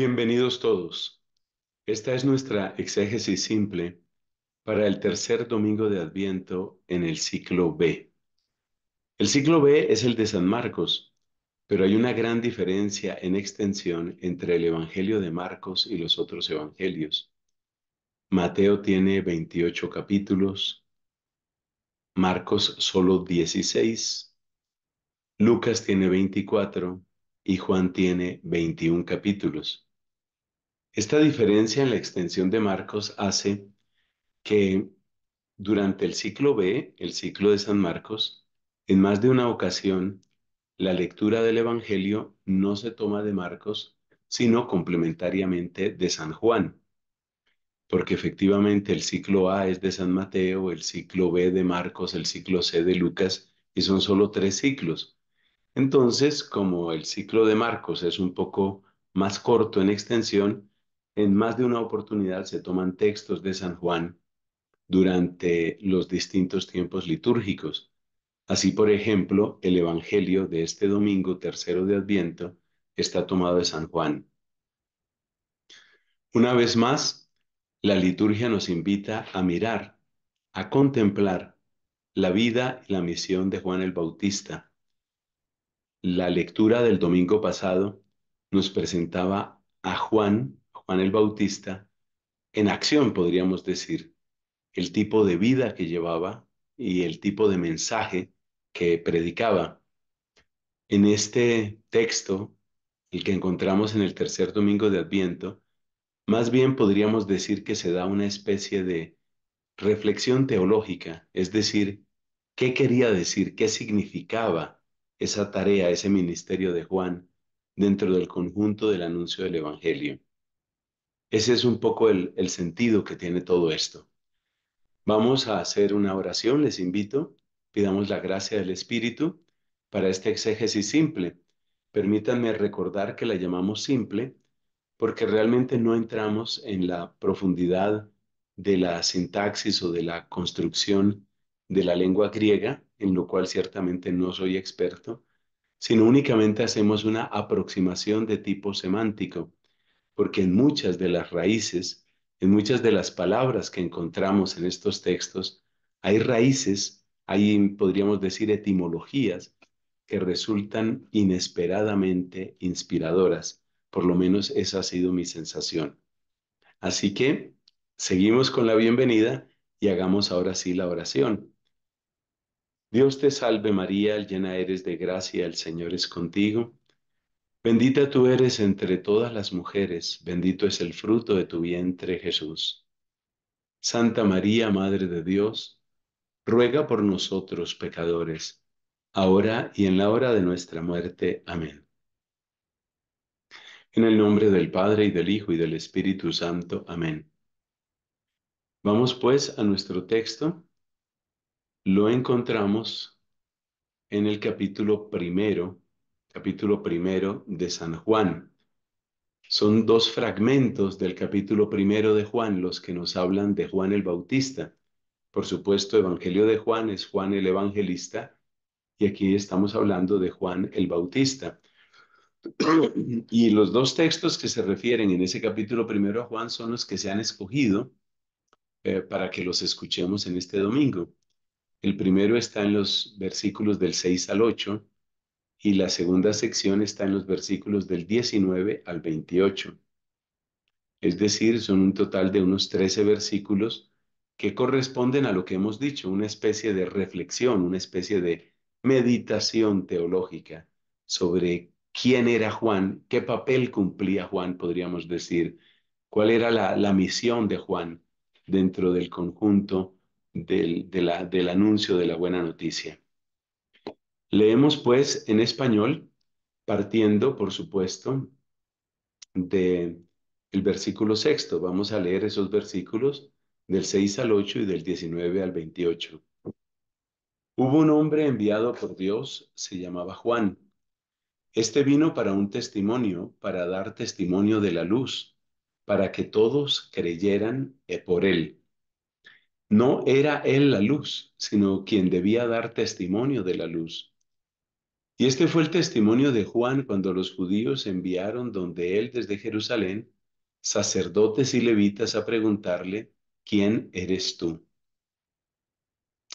Bienvenidos todos. Esta es nuestra exégesis simple para el tercer domingo de Adviento en el ciclo B. El ciclo B es el de San Marcos, pero hay una gran diferencia en extensión entre el Evangelio de Marcos y los otros evangelios. Mateo tiene 28 capítulos, Marcos solo 16, Lucas tiene 24 y Juan tiene 21 capítulos. Esta diferencia en la extensión de Marcos hace que durante el ciclo B, el ciclo de San Marcos, en más de una ocasión, la lectura del Evangelio no se toma de Marcos, sino complementariamente de San Juan, porque efectivamente el ciclo A es de San Mateo, el ciclo B de Marcos, el ciclo C de Lucas, y son solo tres ciclos. Entonces, como el ciclo de Marcos es un poco más corto en extensión, en más de una oportunidad se toman textos de San Juan durante los distintos tiempos litúrgicos. Así, por ejemplo, el Evangelio de este domingo tercero de Adviento está tomado de San Juan. Una vez más, la liturgia nos invita a mirar, a contemplar la vida y la misión de Juan el Bautista. La lectura del domingo pasado nos presentaba a Juan Juan el Bautista en acción, podríamos decir, el tipo de vida que llevaba y el tipo de mensaje que predicaba. En este texto, el que encontramos en el tercer domingo de Adviento, más bien podríamos decir que se da una especie de reflexión teológica, es decir, qué quería decir, qué significaba esa tarea, ese ministerio de Juan dentro del conjunto del anuncio del Evangelio. Ese es un poco el, sentido que tiene todo esto. Vamos a hacer una oración, les invito, pidamos la gracia del Espíritu para este exégesis simple. Permítanme recordar que la llamamos simple porque realmente no entramos en la profundidad de la sintaxis o de la construcción de la lengua griega, en lo cual ciertamente no soy experto, sino únicamente hacemos una aproximación de tipo semántico porque en muchas de las raíces, en muchas de las palabras que encontramos en estos textos, hay raíces, hay, podríamos decir, etimologías que resultan inesperadamente inspiradoras. Por lo menos esa ha sido mi sensación. Así que seguimos con la bienvenida y hagamos ahora sí la oración. Dios te salve María, llena eres de gracia, el Señor es contigo. Bendita tú eres entre todas las mujeres, bendito es el fruto de tu vientre Jesús. Santa María, Madre de Dios, ruega por nosotros pecadores, ahora y en la hora de nuestra muerte. Amén. En el nombre del Padre y del Hijo y del Espíritu Santo. Amén. Vamos pues a nuestro texto. Lo encontramos en el capítulo primero capítulo primero de San Juan. Son dos fragmentos del capítulo primero de Juan los que nos hablan de Juan el Bautista. Por supuesto, Evangelio de Juan es Juan el Evangelista y aquí estamos hablando de Juan el Bautista. Y los dos textos que se refieren en ese capítulo primero a Juan son los que se han escogido eh, para que los escuchemos en este domingo. El primero está en los versículos del seis al ocho, y la segunda sección está en los versículos del 19 al 28. Es decir, son un total de unos 13 versículos que corresponden a lo que hemos dicho, una especie de reflexión, una especie de meditación teológica sobre quién era Juan, qué papel cumplía Juan, podríamos decir, cuál era la, misión de Juan dentro del conjunto del anuncio de la buena noticia. Leemos pues en español, partiendo, por supuesto, de el versículo sexto. Vamos a leer esos versículos del 6 al 8 y del 19 al 28. Hubo un hombre enviado por Dios, se llamaba Juan. Este vino para un testimonio, para dar testimonio de la luz, para que todos creyeran e por él. No era él la luz, sino quien debía dar testimonio de la luz. Y este fue el testimonio de Juan cuando los judíos enviaron donde él desde Jerusalén sacerdotes y levitas a preguntarle, ¿quién eres tú?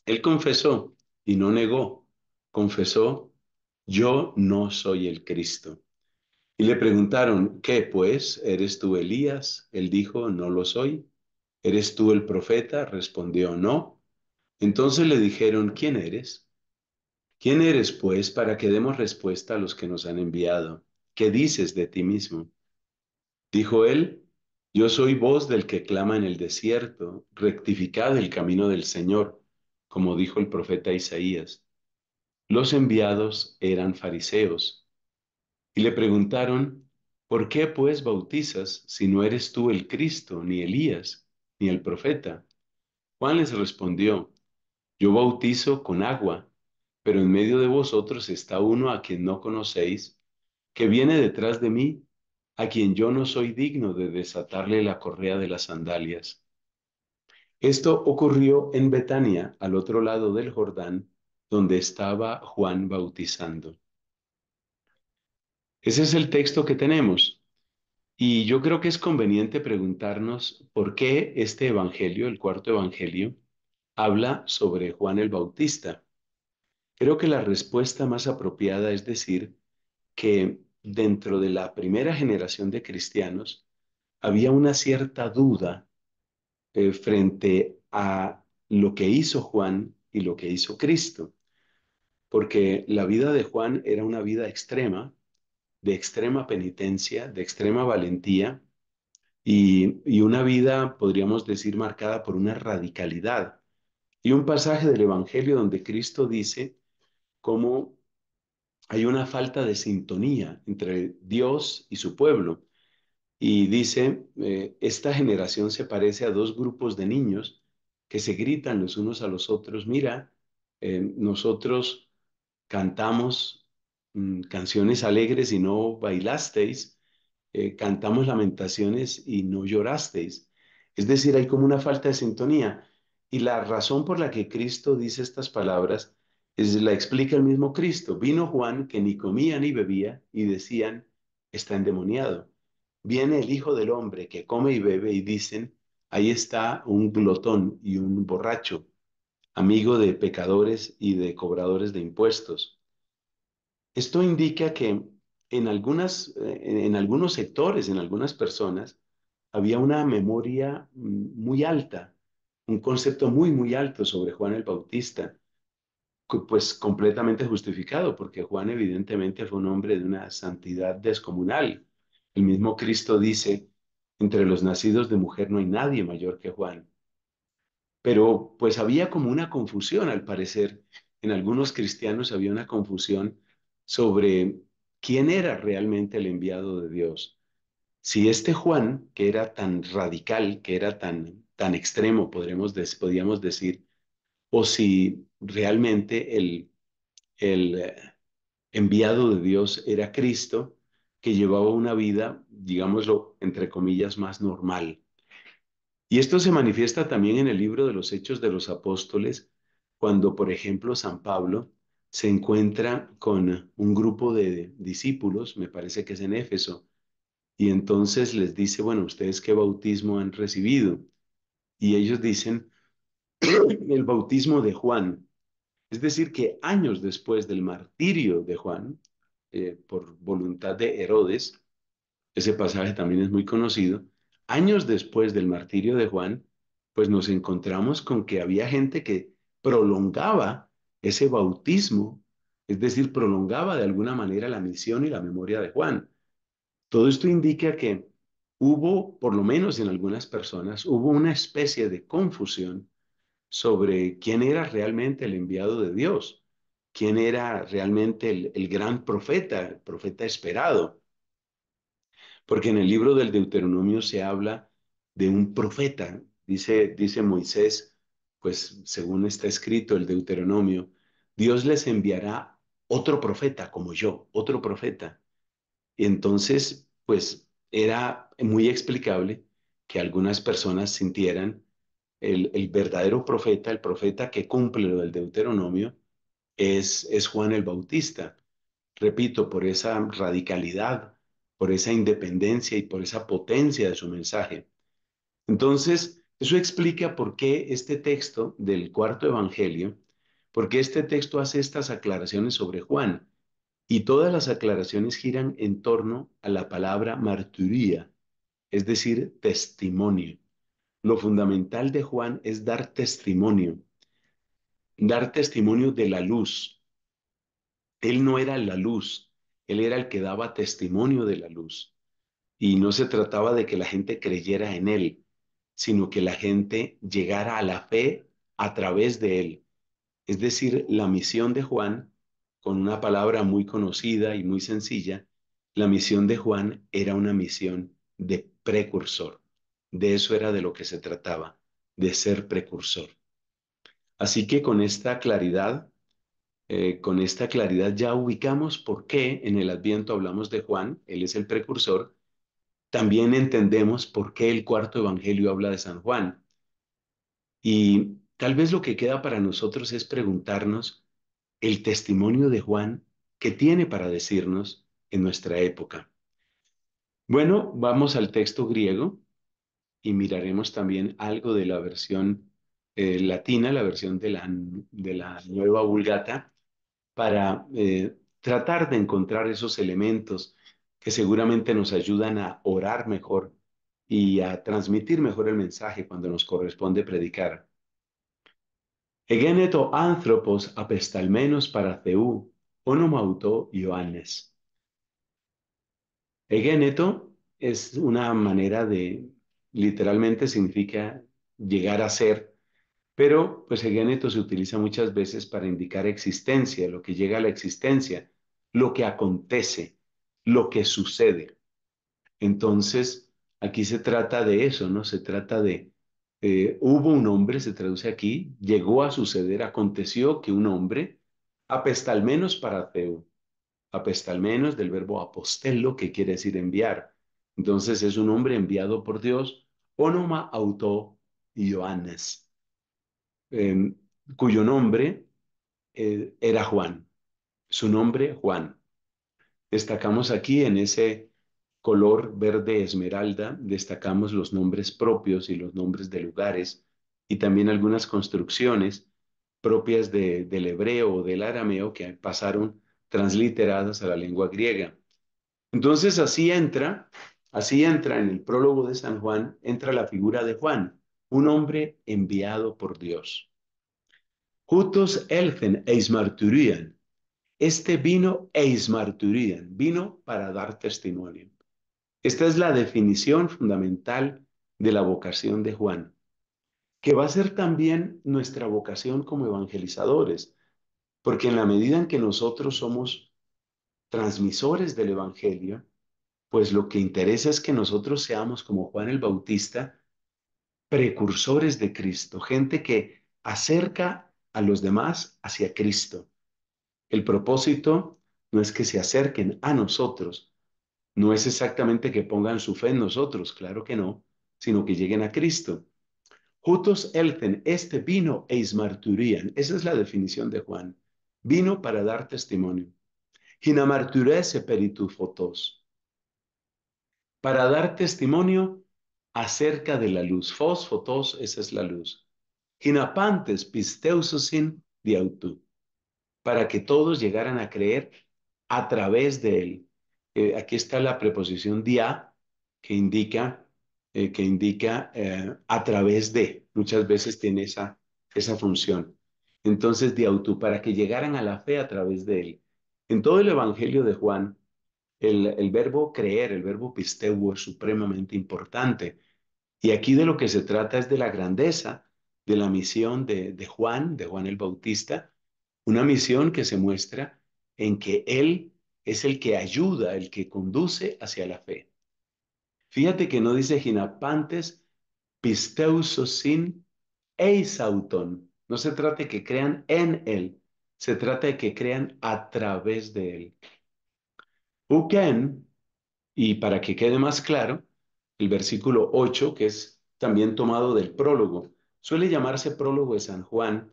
Él confesó y no negó, confesó, yo no soy el Cristo. Y le preguntaron, ¿qué pues? ¿Eres tú Elías? Él dijo, no lo soy. ¿Eres tú el profeta? Respondió, no. Entonces le dijeron, ¿quién eres? ¿Quién eres, pues, para que demos respuesta a los que nos han enviado? ¿Qué dices de ti mismo? Dijo él, yo soy voz del que clama en el desierto, rectificad el camino del Señor, como dijo el profeta Isaías. Los enviados eran fariseos. Y le preguntaron, ¿por qué pues bautizas si no eres tú el Cristo, ni Elías, ni el profeta? Juan les respondió, yo bautizo con agua pero en medio de vosotros está uno a quien no conocéis, que viene detrás de mí, a quien yo no soy digno de desatarle la correa de las sandalias. Esto ocurrió en Betania, al otro lado del Jordán, donde estaba Juan bautizando. Ese es el texto que tenemos. Y yo creo que es conveniente preguntarnos por qué este Evangelio, el cuarto Evangelio, habla sobre Juan el Bautista. Creo que la respuesta más apropiada es decir que dentro de la primera generación de cristianos había una cierta duda eh, frente a lo que hizo Juan y lo que hizo Cristo, porque la vida de Juan era una vida extrema, de extrema penitencia, de extrema valentía y, y una vida, podríamos decir, marcada por una radicalidad. Y un pasaje del Evangelio donde Cristo dice, cómo hay una falta de sintonía entre Dios y su pueblo. Y dice, eh, esta generación se parece a dos grupos de niños que se gritan los unos a los otros, mira, eh, nosotros cantamos mm, canciones alegres y no bailasteis, eh, cantamos lamentaciones y no llorasteis. Es decir, hay como una falta de sintonía. Y la razón por la que Cristo dice estas palabras la explica el mismo Cristo. Vino Juan que ni comía ni bebía y decían, está endemoniado. Viene el Hijo del Hombre que come y bebe y dicen, ahí está un glotón y un borracho, amigo de pecadores y de cobradores de impuestos. Esto indica que en, algunas, eh, en algunos sectores, en algunas personas, había una memoria mm, muy alta, un concepto muy, muy alto sobre Juan el Bautista pues completamente justificado, porque Juan evidentemente fue un hombre de una santidad descomunal. El mismo Cristo dice, entre los nacidos de mujer no hay nadie mayor que Juan. Pero pues había como una confusión, al parecer, en algunos cristianos había una confusión sobre quién era realmente el enviado de Dios. Si este Juan, que era tan radical, que era tan, tan extremo, podremos, podríamos decir, o si realmente el, el eh, enviado de Dios era Cristo, que llevaba una vida, digámoslo, entre comillas, más normal. Y esto se manifiesta también en el libro de los Hechos de los Apóstoles, cuando, por ejemplo, San Pablo se encuentra con un grupo de discípulos, me parece que es en Éfeso, y entonces les dice, bueno, ¿ustedes qué bautismo han recibido? Y ellos dicen, el bautismo de Juan. Es decir, que años después del martirio de Juan, eh, por voluntad de Herodes, ese pasaje también es muy conocido, años después del martirio de Juan, pues nos encontramos con que había gente que prolongaba ese bautismo, es decir, prolongaba de alguna manera la misión y la memoria de Juan. Todo esto indica que hubo, por lo menos en algunas personas, hubo una especie de confusión sobre quién era realmente el enviado de Dios, quién era realmente el, gran profeta, el profeta esperado. Porque en el libro del Deuteronomio se habla de un profeta, dice, dice Moisés, pues según está escrito el Deuteronomio, Dios les enviará otro profeta como yo, otro profeta. Y entonces, pues era muy explicable que algunas personas sintieran el, verdadero profeta, el profeta que cumple lo del Deuteronomio, es, es Juan el Bautista. Repito, por esa radicalidad, por esa independencia y por esa potencia de su mensaje. Entonces, eso explica por qué este texto del cuarto evangelio, porque este texto hace estas aclaraciones sobre Juan. Y todas las aclaraciones giran en torno a la palabra marturía, es decir, testimonio. Lo fundamental de Juan es dar testimonio, dar testimonio de la luz. Él no era la luz, él era el que daba testimonio de la luz. Y no se trataba de que la gente creyera en él, sino que la gente llegara a la fe a través de él. Es decir, la misión de Juan, con una palabra muy conocida y muy sencilla, la misión de Juan era una misión de precursor. De eso era de lo que se trataba, de ser precursor. Así que con esta claridad, eh, con esta claridad ya ubicamos por qué en el Adviento hablamos de Juan, él es el precursor. También entendemos por qué el cuarto Evangelio habla de San Juan. Y tal vez lo que queda para nosotros es preguntarnos el testimonio de Juan que tiene para decirnos en nuestra época. Bueno, vamos al texto griego y miraremos también algo de la versión eh, latina, la versión de la, de la nueva Vulgata, para eh, tratar de encontrar esos elementos que seguramente nos ayudan a orar mejor y a transmitir mejor el mensaje cuando nos corresponde predicar. Egeneto anthropos apestalmenos para Ceú, onomauto Ioannes. Egeneto es una manera de literalmente significa llegar a ser, pero pues el géneto se utiliza muchas veces para indicar existencia, lo que llega a la existencia, lo que acontece, lo que sucede. Entonces, aquí se trata de eso, ¿no? Se trata de, eh, hubo un hombre, se traduce aquí, llegó a suceder, aconteció que un hombre, menos para al menos del verbo apostelo, que quiere decir enviar. Entonces es un hombre enviado por Dios Onoma Auto Ioannes, em, cuyo nombre eh, era Juan, su nombre Juan. Destacamos aquí en ese color verde esmeralda, destacamos los nombres propios y los nombres de lugares y también algunas construcciones propias del hebreo o del arameo que pasaron transliteradas a la lengua griega. Entonces así entra Así entra en el prólogo de San Juan, entra la figura de Juan, un hombre enviado por Dios. Jutos elfen eis Este vino eis vino para dar testimonio. Esta es la definición fundamental de la vocación de Juan, que va a ser también nuestra vocación como evangelizadores, porque en la medida en que nosotros somos transmisores del Evangelio, pues lo que interesa es que nosotros seamos como Juan el Bautista, precursores de Cristo, gente que acerca a los demás hacia Cristo. El propósito no es que se acerquen a nosotros, no es exactamente que pongan su fe en nosotros, claro que no, sino que lleguen a Cristo. Jutos elten, este vino eis marturian. Esa es la definición de Juan. Vino para dar testimonio. peritu fotos para dar testimonio acerca de la luz. Fosfotos, esa es la luz. Ginapantes, pisteusosin, diautú. Para que todos llegaran a creer a través de él. Eh, aquí está la preposición dia, que indica, eh, que indica eh, a través de. Muchas veces tiene esa, esa función. Entonces, diautú, para que llegaran a la fe a través de él. En todo el Evangelio de Juan, el, verbo creer, el verbo pisteuo es supremamente importante. Y aquí de lo que se trata es de la grandeza de la misión de, Juan, de Juan el Bautista, una misión que se muestra en que él es el que ayuda, el que conduce hacia la fe. Fíjate que no dice ginapantes, pisteusosin, eisauton. No se trata de que crean en él, se trata de que crean a través de él y para que quede más claro, el versículo 8, que es también tomado del prólogo, suele llamarse prólogo de San Juan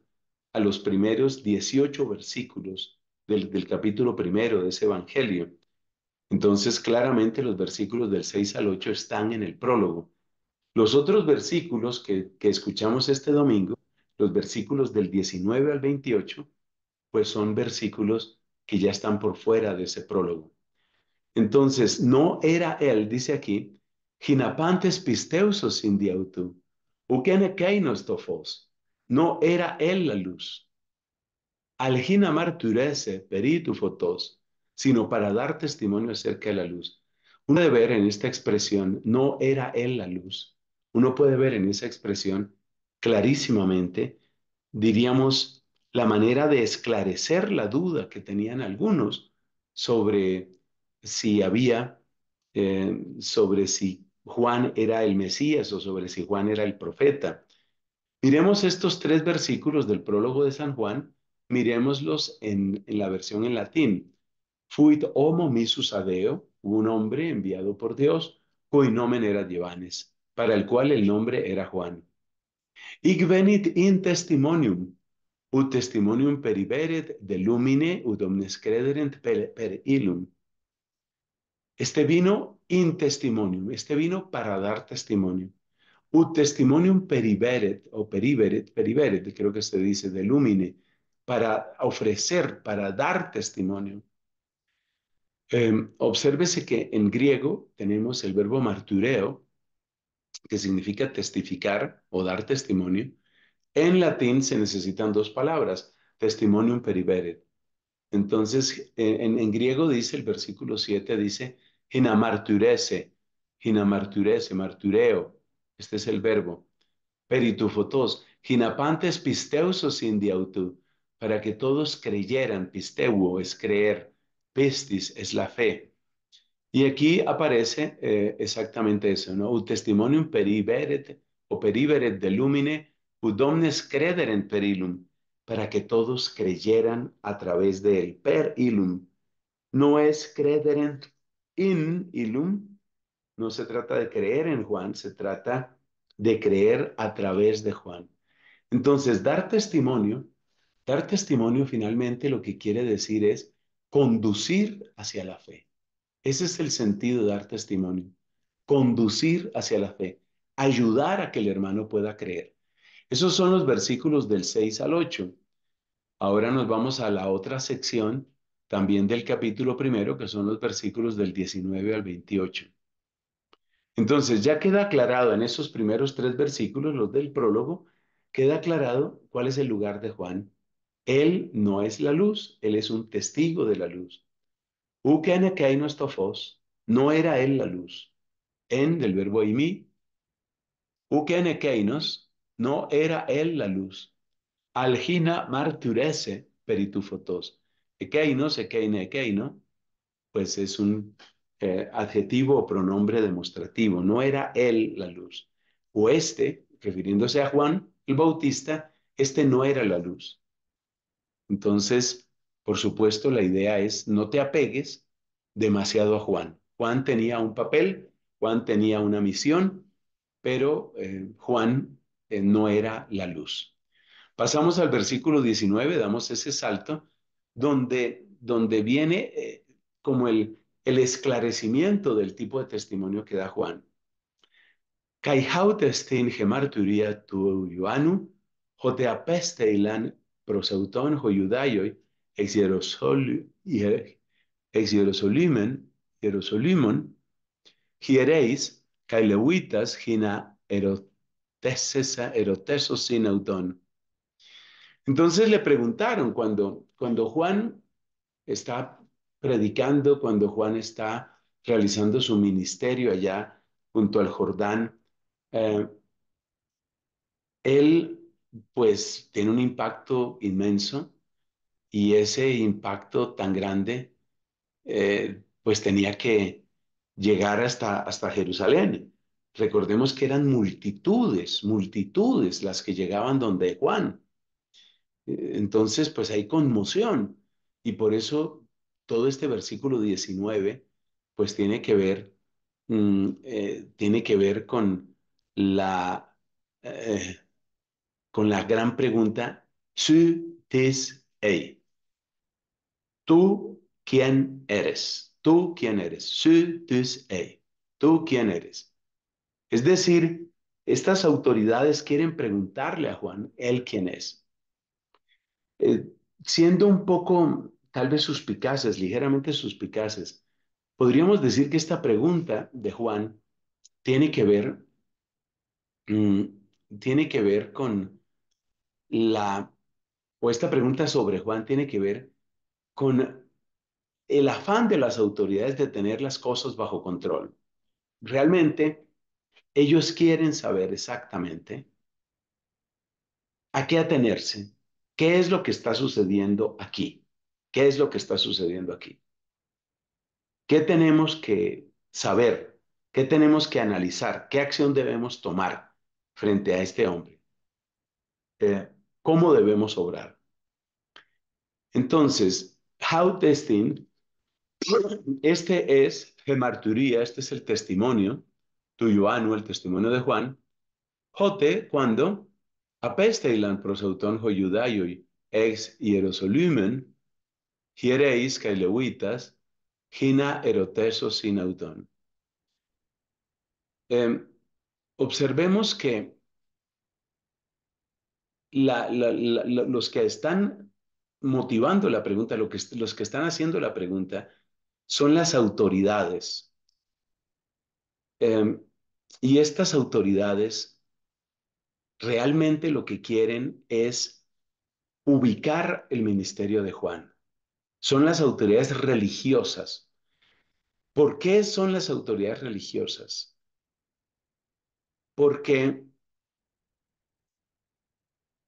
a los primeros 18 versículos del, capítulo primero de ese evangelio. Entonces, claramente los versículos del 6 al 8 están en el prólogo. Los otros versículos que, que escuchamos este domingo, los versículos del 19 al 28, pues son versículos que ya están por fuera de ese prólogo. Entonces, no era él, dice aquí, ginapantes pisteusos keinos tofos. No era él la luz. Al ginamarturese peritu fotos, sino para dar testimonio acerca de la luz. Uno debe ver en esta expresión, no era él la luz. Uno puede ver en esa expresión clarísimamente, diríamos, la manera de esclarecer la duda que tenían algunos sobre si había eh, sobre si Juan era el Mesías o sobre si Juan era el profeta. Miremos estos tres versículos del prólogo de San Juan, miremoslos en, la versión en latín. Fuit homo missus adeo, un hombre enviado por Dios, cui nomen era Giovannes, para el cual el nombre era Juan. Ic venit in testimonium, ut testimonium periberet de lumine ut omnes crederent per, per illum. Este vino in testimonium, este vino para dar testimonio. Ut testimonium periberet, o periberet, periberet, creo que se dice, delumine, para ofrecer, para dar testimonio. Em, obsérvese que en griego tenemos el verbo martureo, que significa testificar o dar testimonio. En latín se necesitan dos palabras, testimonium periberet. Entonces, eh, en, en griego dice, el versículo 7 dice, Hina marturese, martureo. Este es el verbo. Peritufotos, ginapantes pisteusos indiautu, para que todos creyeran. Pisteuo es creer. Pistis es la fe. Y aquí aparece eh, exactamente eso, ¿no? Un testimonium periveret o periveret de lumine, udomnes crederent per ilum, para que todos creyeran a través de él. Per ilum. No es crederent in ilum, no se trata de creer en Juan, se trata de creer a través de Juan. Entonces, dar testimonio, dar testimonio finalmente lo que quiere decir es conducir hacia la fe. Ese es el sentido de dar testimonio, conducir hacia la fe, ayudar a que el hermano pueda creer. Esos son los versículos del 6 al 8. Ahora nos vamos a la otra sección también del capítulo primero, que son los versículos del 19 al 28. Entonces, ya queda aclarado en esos primeros tres versículos, los del prólogo, queda aclarado cuál es el lugar de Juan. Él no es la luz, él es un testigo de la luz. tofos, no era él la luz. En del verbo imi, ukenekeinos, no era él la luz. Algina marturese peritufotos. Ekeino, hay ekeino, pues es un eh, adjetivo o pronombre demostrativo. No era él la luz. O este, refiriéndose a Juan el Bautista, este no era la luz. Entonces, por supuesto, la idea es no te apegues demasiado a Juan. Juan tenía un papel, Juan tenía una misión, pero eh, Juan eh, no era la luz. Pasamos al versículo 19, damos ese salto donde, viene eh, como el, esclarecimiento del tipo de testimonio que da Juan. Kai gemarturia tu Ioannu, jote apeste ilan proseuton joyudayoi, ex hierosolimen, hierosolimon, hiereis, kai levitas gina erotesesa entonces le preguntaron cuando, cuando Juan está predicando, cuando Juan está realizando su ministerio allá junto al Jordán, eh, él pues tiene un impacto inmenso y ese impacto tan grande eh, pues tenía que llegar hasta, hasta Jerusalén. Recordemos que eran multitudes, multitudes las que llegaban donde Juan. Eh, entonces, pues hay conmoción y por eso todo este versículo 19, pues tiene que ver, mm, eh, tiene que ver con la, eh, con la gran pregunta, ¿Tú ¿Tú quién eres? ¿Tú quién eres? ¿Tú ¿Tú quién eres? Es decir, estas autoridades quieren preguntarle a Juan, él quién es. Eh, siendo un poco, tal vez suspicaces, ligeramente suspicaces, podríamos decir que esta pregunta de Juan tiene que ver, mm, tiene que ver con la, o esta pregunta sobre Juan tiene que ver con el afán de las autoridades de tener las cosas bajo control. Realmente, ellos quieren saber exactamente a qué atenerse ¿Qué es lo que está sucediendo aquí? ¿Qué es lo que está sucediendo aquí? ¿Qué tenemos que saber? ¿Qué tenemos que analizar? ¿Qué acción debemos tomar frente a este hombre? Eh, ¿Cómo debemos obrar? Entonces, how testing, este es gemarturía, este es el testimonio tuyo, Anu, el testimonio de Juan. Jote, cuando Apesteilan prosauton αυτόν ex hierosolumen, εξ caileuitas, gina, και sin autón. Em, observemos que la, los que están motivando la pregunta, los que están haciendo la pregunta, son las autoridades. Em, y estas autoridades realmente lo que quieren es ubicar el ministerio de Juan. Son las autoridades religiosas. ¿Por qué son las autoridades religiosas? Porque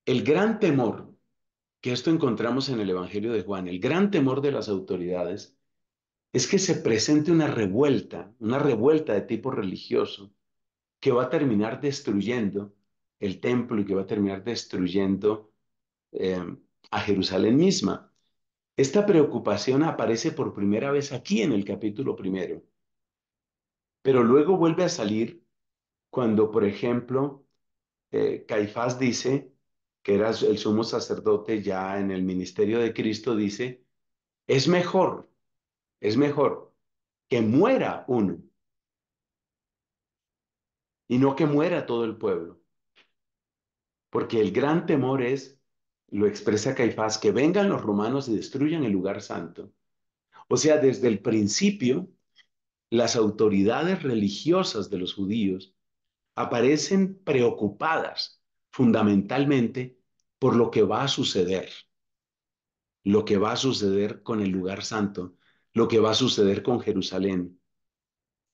el gran temor, que esto encontramos en el Evangelio de Juan, el gran temor de las autoridades es que se presente una revuelta, una revuelta de tipo religioso, que va a terminar destruyendo el templo y que va a terminar destruyendo em, a Jerusalén misma. Esta preocupación aparece por primera vez aquí en el capítulo primero, pero luego vuelve a salir cuando, por ejemplo, eh, Caifás dice, que era el sumo sacerdote ya en el ministerio de Cristo, dice, es mejor, es mejor que muera uno y no que muera todo el pueblo porque el gran temor es, lo expresa Caifás, que vengan los romanos y destruyan el lugar santo. O sea, desde el principio, las autoridades religiosas de los judíos aparecen preocupadas fundamentalmente por lo que va a suceder, lo que va a suceder con el lugar santo, lo que va a suceder con Jerusalén.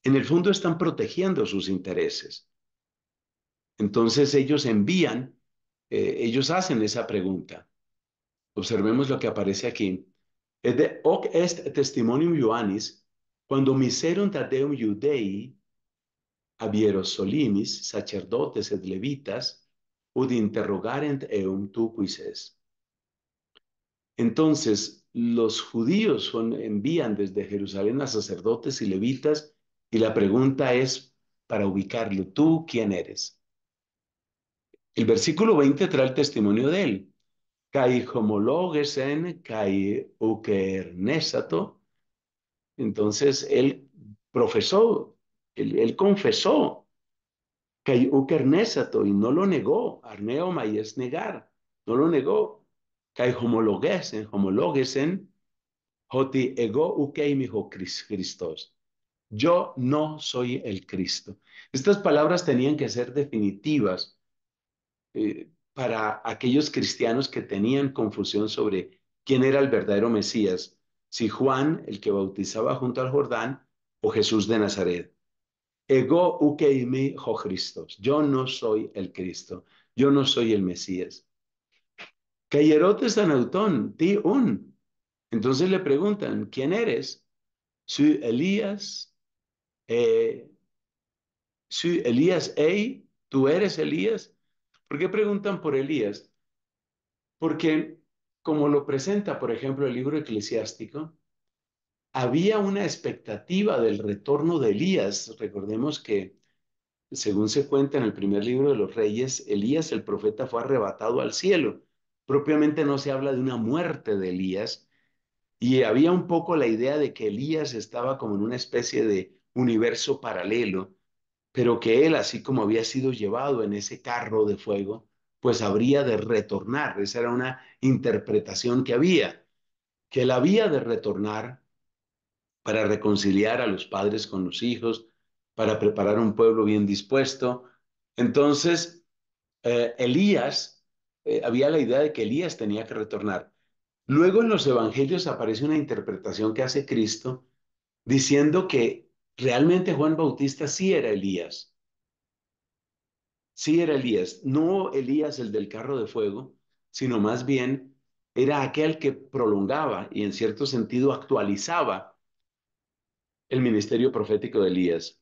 En el fondo están protegiendo sus intereses. Entonces ellos envían eh, ellos hacen esa pregunta. Observemos lo que aparece aquí. Es de hoc est testimonium Ioannis, cuando miserum tadeum Judei, abieros solimis, sacerdotes et levitas, ud interrogarent eum tu es". Entonces, los judíos son, envían desde Jerusalén a sacerdotes y levitas, y la pregunta es para ubicarlo, ¿tú quién eres? El versículo 20 trae el testimonio de él. Kai homologesen, Entonces él profesó, él, confesó, y no lo negó. Arneoma y es negar, no lo negó. Kai homologesen, homologesen, hoti ego Christos. Yo no soy el Cristo. Estas palabras tenían que ser definitivas eh, para aquellos cristianos que tenían confusión sobre quién era el verdadero Mesías, si Juan, el que bautizaba junto al Jordán, o Jesús de Nazaret. Ego ukeimi jo Christos. Yo no soy el Cristo. Yo no soy el Mesías. Cayerotes Sanautón, ti un. Entonces le preguntan, ¿quién eres? Soy Elías. Eh, Elías, ey, tú eres Elías. ¿Por qué preguntan por Elías? Porque, como lo presenta, por ejemplo, el libro eclesiástico, había una expectativa del retorno de Elías. Recordemos que, según se cuenta en el primer libro de los reyes, Elías, el profeta, fue arrebatado al cielo. Propiamente no se habla de una muerte de Elías. Y había un poco la idea de que Elías estaba como en una especie de universo paralelo, pero que él, así como había sido llevado en ese carro de fuego, pues habría de retornar. Esa era una interpretación que había, que él había de retornar para reconciliar a los padres con los hijos, para preparar un pueblo bien dispuesto. Entonces, eh, Elías, eh, había la idea de que Elías tenía que retornar. Luego en los evangelios aparece una interpretación que hace Cristo diciendo que Realmente Juan Bautista sí era Elías. Sí era Elías. No Elías el del carro de fuego, sino más bien era aquel que prolongaba y en cierto sentido actualizaba el ministerio profético de Elías.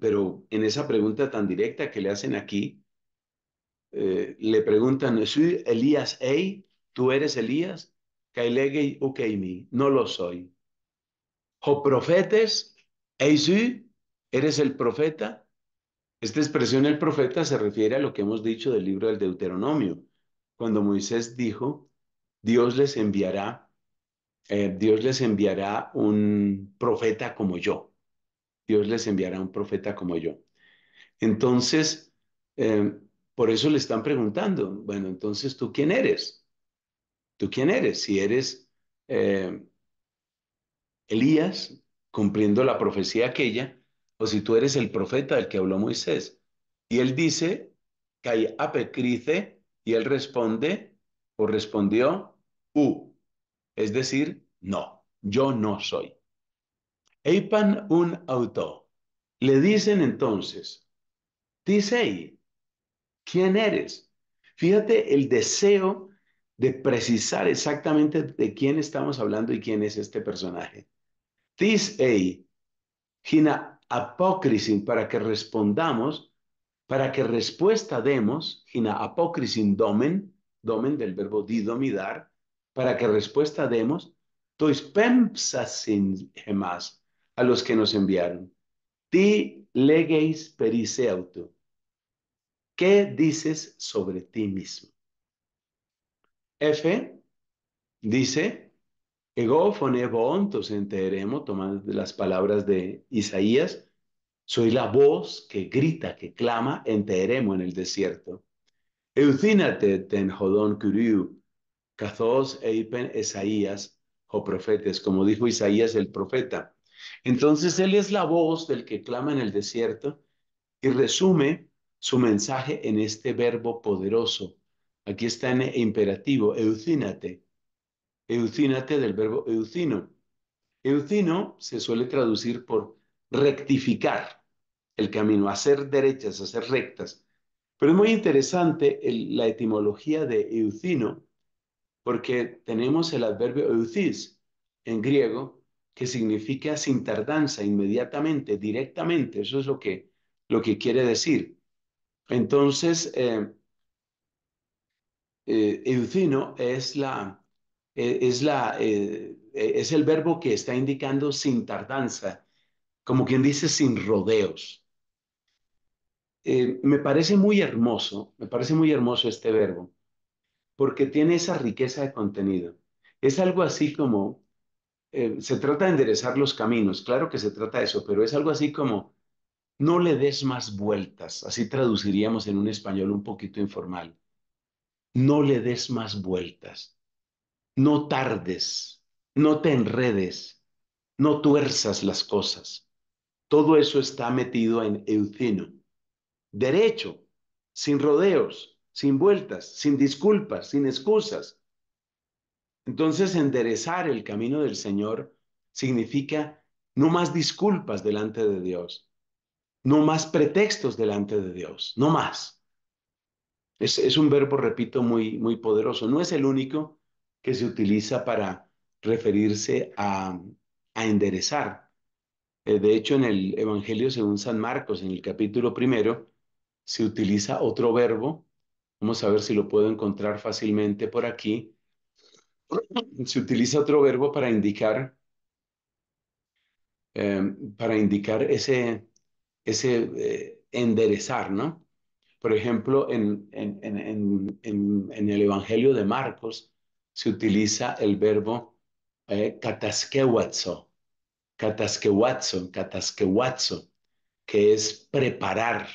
Pero en esa pregunta tan directa que le hacen aquí, eh, le preguntan, ¿soy Elías ¿Tú eres Elías? Kailegei Ukeimi, no lo soy o profetes, si eres el profeta. Esta expresión el profeta se refiere a lo que hemos dicho del libro del Deuteronomio, cuando Moisés dijo, Dios les enviará, eh, Dios les enviará un profeta como yo. Dios les enviará un profeta como yo. Entonces, em, por eso le están preguntando, bueno, entonces, ¿tú quién eres? ¿Tú quién eres? Si eres eh, Elías cumpliendo la profecía aquella, o si tú eres el profeta del que habló Moisés. Y él dice, y él responde, o respondió, u, es decir, no, yo no soy. Eipan un auto. Le dicen entonces, dice ¿quién eres? Fíjate el deseo de precisar exactamente de quién estamos hablando y quién es este personaje. Tis ei hina apocrisin para que respondamos, para que respuesta demos, hina apocrisin domen, domen del verbo didomidar, para que respuesta demos, tois sin gemas, a los que nos enviaron. Ti legeis periseuto. ¿Qué dices sobre ti mismo? F dice, Egófonebontos enteremos tomando las palabras de Isaías, soy la voz que grita, que clama enteremo en el desierto. Eucínate ten jodón curiu, cazos eipen Isaías, o oh profetes, como dijo Isaías el profeta. Entonces él es la voz del que clama en el desierto y resume su mensaje en este verbo poderoso. Aquí está en imperativo, eucínate Eucínate este del verbo eucino. Eucino se suele traducir por rectificar el camino, hacer derechas, hacer rectas. Pero es muy interesante la etimología de eucino, porque tenemos el adverbio eucis en griego, que significa sin tardanza, inmediatamente, directamente. Eso es lo que, lo que quiere decir. Entonces, eh, eh, eucino es la eh, es, la, eh, eh, es el verbo que está indicando sin tardanza, como quien dice sin rodeos. me parece muy hermoso, me parece muy hermoso este verbo, porque tiene esa riqueza de contenido. Es algo así como, se trata de enderezar los caminos, claro que se trata de eso, pero es algo así como, no le des más vueltas, así traduciríamos en un español un poquito informal. No le des más vueltas no tardes, no te enredes, no tuerzas las cosas. Todo eso está metido en eucino. Derecho, sin rodeos, sin vueltas, sin disculpas, sin excusas. Entonces, enderezar el camino del Señor significa no más disculpas delante de Dios, no más pretextos delante de Dios, no más. Es, es un verbo, repito, muy, muy poderoso. No es el único, que se utiliza para referirse a, enderezar. Eh, de hecho, en el Evangelio según San Marcos, en el capítulo primero, se utiliza otro verbo. Vamos a ver si lo puedo encontrar fácilmente por aquí. Se utiliza otro verbo para indicar, eh, para indicar ese, ese eh, enderezar, ¿no? Por ejemplo, en, en, el Evangelio de Marcos se utiliza el verbo eh, kataskewazo, kataskewazo, que es preparar.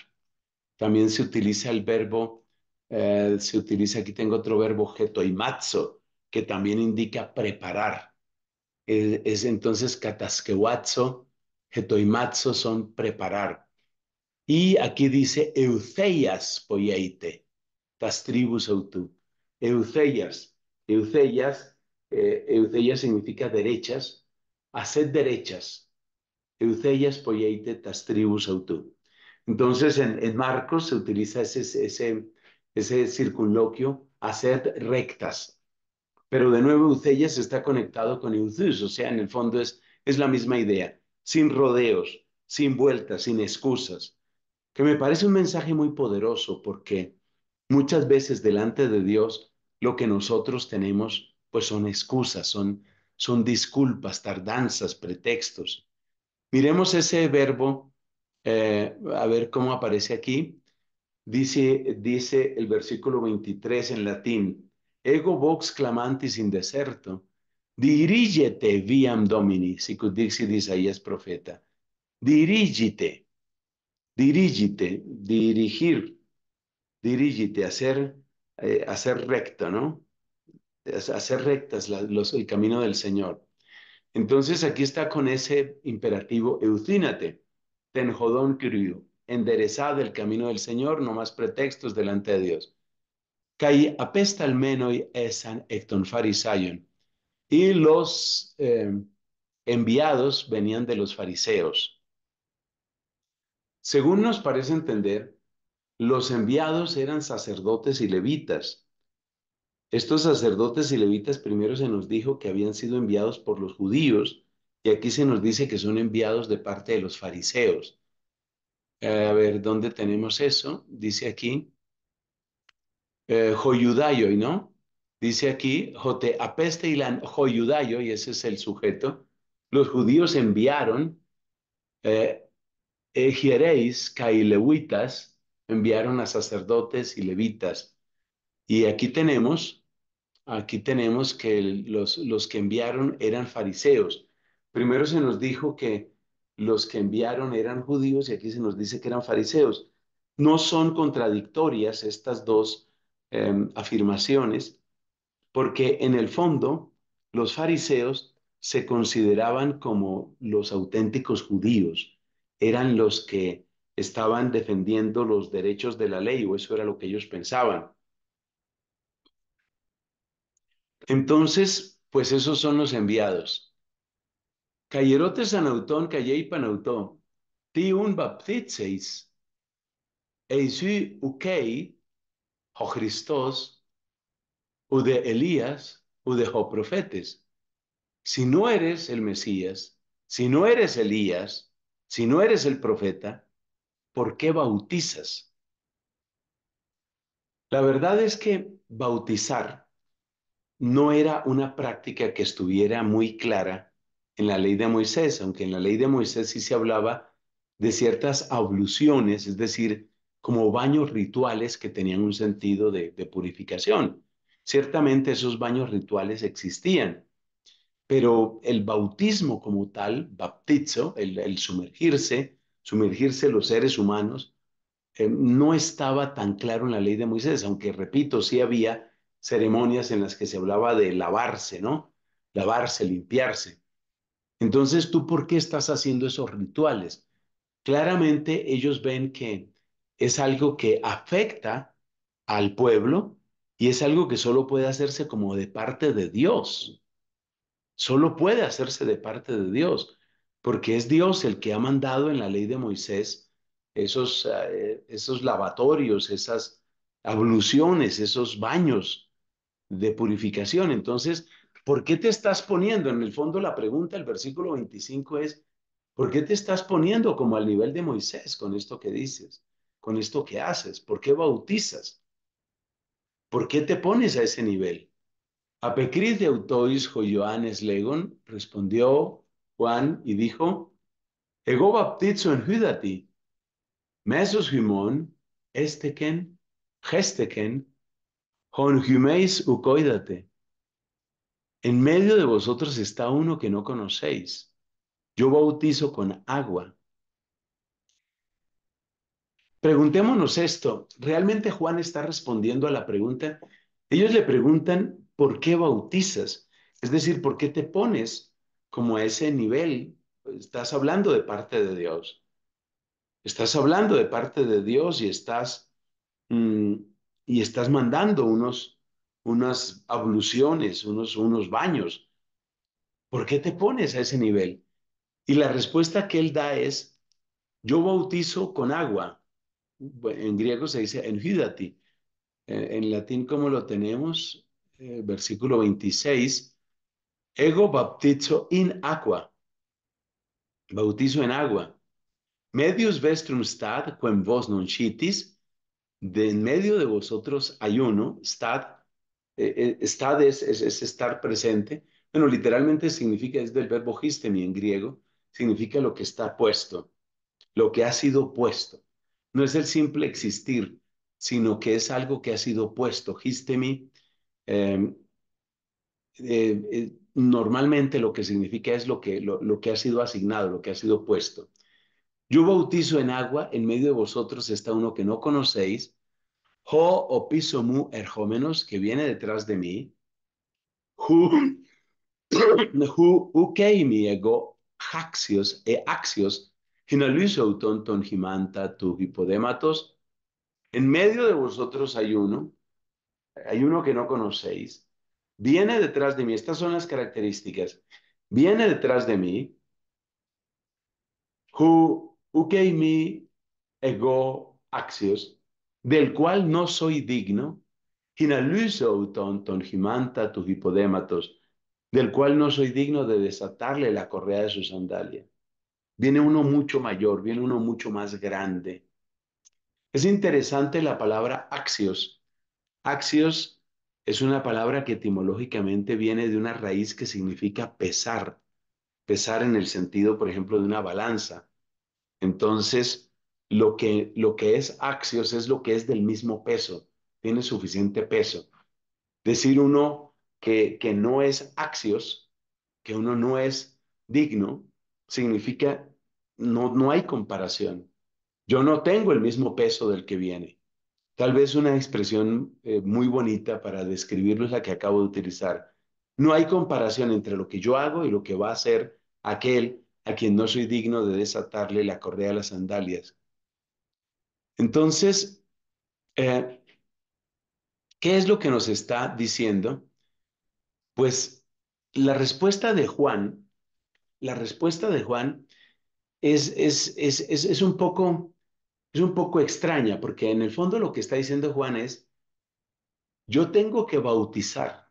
También se utiliza el verbo, eh, se utiliza, aquí tengo otro verbo, getoimatso, que también indica preparar. E, es, entonces kataskewazo, getoimazo son preparar. Y aquí dice euceias poieite, tas tribus autu, euceias. Eucellas, eh, significa derechas, haced derechas. Eucellas poyeite tas tribus autú. Entonces, en, Marcos se utiliza ese, ese, circunloquio, hacer rectas. Pero de nuevo, Eucellas está conectado con Euthus, o sea, en el fondo es, es la misma idea, sin rodeos, sin vueltas, sin excusas, que me parece un mensaje muy poderoso porque muchas veces delante de Dios lo que nosotros tenemos pues son excusas, son, son disculpas, tardanzas, pretextos. Miremos ese verbo, eh, a ver cómo aparece aquí. Dice, dice el versículo 23 en latín, ego vox clamantis in deserto, dirígete viam domini, dice ahí es profeta. Dirígete, dirígete, dirigir, dirígete, hacer eh, hacer recto, ¿no? Hacer rectas el camino del Señor. Entonces aquí está con ese imperativo, Ten tenjodón querido, enderezad el camino del Señor, no más pretextos delante de Dios. apesta esan ecton Y los eh, enviados venían de los fariseos. Según nos parece entender, los enviados eran sacerdotes y levitas. Estos sacerdotes y levitas primero se nos dijo que habían sido enviados por los judíos y aquí se nos dice que son enviados de parte de los fariseos. Eh, a ver, ¿dónde tenemos eso? Dice aquí, eh, ¿no? Dice aquí, jote apeste y ese es el sujeto. Los judíos enviaron eh, kai levitas enviaron a sacerdotes y levitas. Y aquí tenemos, aquí tenemos que los, los que enviaron eran fariseos. Primero se nos dijo que los que enviaron eran judíos y aquí se nos dice que eran fariseos. No son contradictorias estas dos em, afirmaciones, porque en el fondo los fariseos se consideraban como los auténticos judíos, eran los que estaban defendiendo los derechos de la ley, o eso era lo que ellos pensaban. Entonces, pues esos son los enviados. Cayerote Sanautón, y Panautó, ti un baptizeis, eisui ukei, o Christos, u de Elías, u de jo profetes. Si no eres el Mesías, si no eres Elías, si no eres el profeta, ¿por qué bautizas? La verdad es que bautizar no era una práctica que estuviera muy clara en la ley de Moisés, aunque en la ley de Moisés sí se hablaba de ciertas abluciones, es decir, como baños rituales que tenían un sentido de, purificación. Ciertamente esos baños rituales existían, pero el bautismo como tal, baptizo, el sumergirse, sumergirse los seres humanos, eh, no estaba tan claro en la ley de Moisés, aunque repito, sí había ceremonias en las que se hablaba de lavarse, ¿no? Lavarse, limpiarse. Entonces, ¿tú por qué estás haciendo esos rituales? Claramente ellos ven que es algo que afecta al pueblo y es algo que solo puede hacerse como de parte de Dios. Solo puede hacerse de parte de Dios porque es Dios el que ha mandado en la ley de Moisés esos, ah, eh, esos lavatorios, esas abluciones, esos baños de purificación. Entonces, ¿por qué te estás poniendo? En el fondo la pregunta, el versículo 25 es, ¿por qué te estás poniendo como al nivel de Moisés con esto que dices, con esto que haces? ¿Por qué bautizas? ¿Por qué te pones a ese nivel? Apecris de autois Joyoanes Legon respondió Juan y dijo, Ego baptizo en mesos esteken, hon En medio de vosotros está uno que no conocéis. Yo bautizo con agua. Preguntémonos esto. ¿Realmente Juan está respondiendo a la pregunta? Ellos le preguntan, ¿por qué bautizas? Es decir, ¿por qué te pones como a ese nivel, estás hablando de parte de Dios. Estás hablando de parte de Dios y estás, mm, y estás mandando unos, unas abluciones, unos, unos baños. ¿Por qué te pones a ese nivel? Y la respuesta que él da es, yo bautizo con agua. En griego se dice huidati, eh, En latín, como lo tenemos, eh, versículo 26, Ego baptizo in aqua. Bautizo en agua. Medius vestrum stad, quem vos non citis. De en medio de vosotros hay uno, stad. Eh, eh es, estar presente. Bueno, literalmente significa, es del verbo histemi en griego, significa lo que está puesto, lo que ha sido puesto. No es el simple existir, sino que es algo que ha sido puesto. Histemi eh, eh, eh, normalmente lo que significa es lo que, lo, que ha sido asignado, lo que ha sido puesto. Yo bautizo en agua, en medio de vosotros está uno que no conocéis, ho opisomu erjómenos, que viene detrás de mí, hu, hu mi ego axios, e axios, hinaluisouton ton himanta tu hipodématos, en medio de vosotros hay uno, hay uno que no conocéis, viene detrás de mí, estas son las características, viene detrás de mí, who, ego axios, del cual no soy digno, ton himanta tus hipodématos, del cual no soy digno de desatarle la correa de su sandalia. Viene uno mucho mayor, viene uno mucho más grande. Es interesante la palabra axios. Axios es una palabra que etimológicamente viene de una raíz que significa pesar, pesar en el sentido, por ejemplo, de una balanza. Entonces, lo que, lo que es axios es lo que es del mismo peso, tiene suficiente peso. Decir uno que, que no es axios, que uno no es digno, significa no, no hay comparación. Yo no tengo el mismo peso del que viene. Tal vez una expresión eh, muy bonita para describirlo es la que acabo de utilizar. No hay comparación entre lo que yo hago y lo que va a hacer aquel a quien no soy digno de desatarle la correa a las sandalias. Entonces, eh, ¿qué es lo que nos está diciendo? Pues la respuesta de Juan, la respuesta de Juan es, es, es, es un poco es un poco extraña, porque en el fondo lo que está diciendo Juan es, yo tengo que bautizar,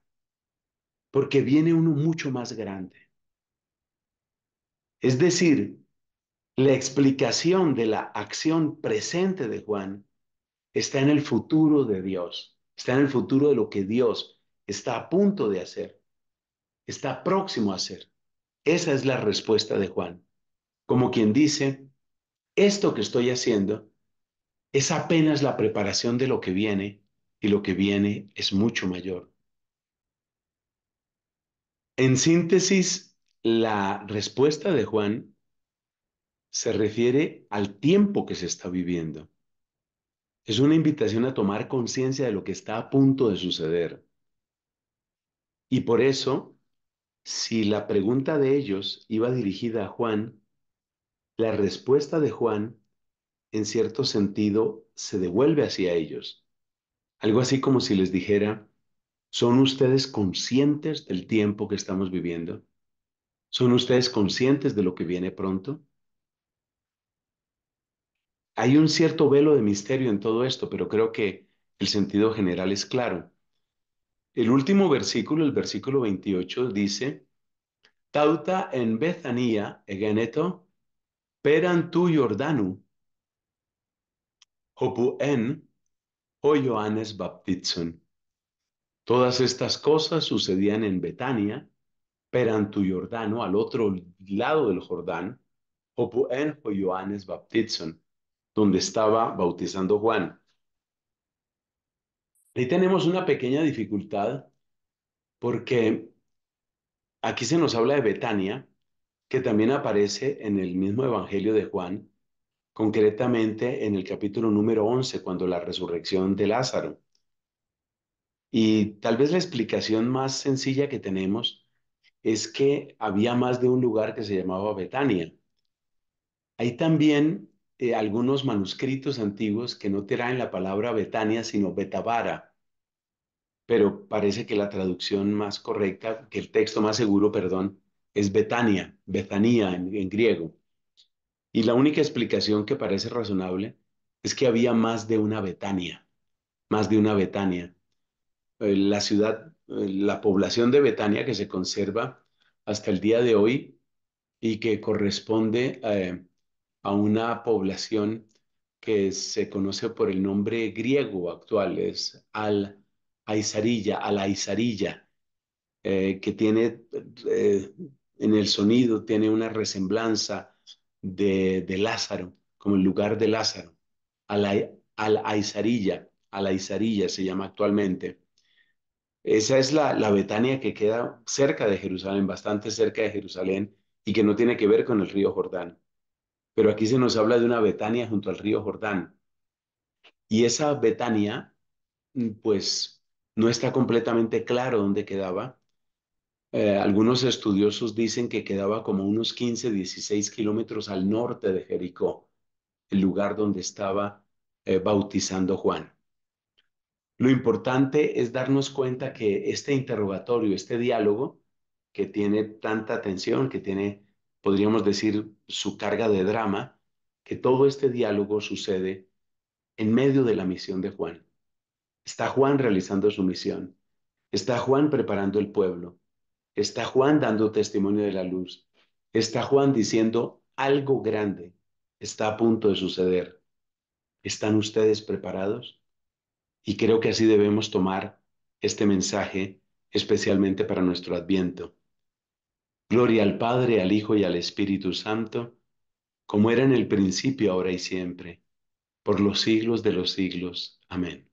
porque viene uno mucho más grande. Es decir, la explicación de la acción presente de Juan está en el futuro de Dios, está en el futuro de lo que Dios está a punto de hacer, está próximo a hacer. Esa es la respuesta de Juan. Como quien dice, esto que estoy haciendo es apenas la preparación de lo que viene y lo que viene es mucho mayor. En síntesis, la respuesta de Juan se refiere al tiempo que se está viviendo. Es una invitación a tomar conciencia de lo que está a punto de suceder. Y por eso, si la pregunta de ellos iba dirigida a Juan, la respuesta de Juan en cierto sentido, se devuelve hacia ellos. Algo así como si les dijera, ¿son ustedes conscientes del tiempo que estamos viviendo? ¿Son ustedes conscientes de lo que viene pronto? Hay un cierto velo de misterio en todo esto, pero creo que el sentido general es claro. El último versículo, el versículo 28, dice, Tauta en Bethania, egeneto, peran tu Jordanu, en o Johannes Baptizon. Todas estas cosas sucedían en Betania, peranto al otro lado del Jordán, en o Johannes Baptizon, donde estaba bautizando Juan. Ahí tenemos una pequeña dificultad porque aquí se nos habla de Betania, que también aparece en el mismo Evangelio de Juan, concretamente en el capítulo número 11, cuando la resurrección de Lázaro. Y tal vez la explicación más sencilla que tenemos es que había más de un lugar que se llamaba Betania. Hay también eh, algunos manuscritos antiguos que no traen la palabra Betania, sino Betavara. Pero parece que la traducción más correcta, que el texto más seguro, perdón, es Betania, Betania en griego. Y la única explicación que parece razonable es que había más de una Betania, más de una Betania. Eh, la ciudad, eh, la población de Betania que se conserva hasta el día de hoy y que corresponde eh, a una población que se conoce por el nombre griego actual, es al Aizarilla, al Aizarilla, que tiene en el sonido, tiene una resemblanza de, Lázaro, como el lugar de Lázaro, a la, Aizarilla, a la Aizarilla se llama actualmente. Esa es la, la Betania que queda cerca de Jerusalén, bastante cerca de Jerusalén, y que no tiene que ver con el río Jordán. Pero aquí se nos habla de una Betania junto al río Jordán. Y esa Betania, mm, pues no está completamente claro dónde quedaba, eh, algunos estudiosos dicen que quedaba como unos 15, 16 kilómetros al norte de Jericó, el lugar donde estaba eh, bautizando Juan. Lo importante es darnos cuenta que este interrogatorio, este diálogo, que tiene tanta tensión, que tiene, podríamos decir, su carga de drama, que todo este diálogo sucede en medio de la misión de Juan. Está Juan realizando su misión. Está Juan preparando el pueblo Está Juan dando testimonio de la luz. Está Juan diciendo algo grande está a punto de suceder. ¿Están ustedes preparados? Y creo que así debemos tomar este mensaje, especialmente para nuestro adviento. Gloria al Padre, al Hijo y al Espíritu Santo, como era en el principio, ahora y siempre, por los siglos de los siglos. Amén.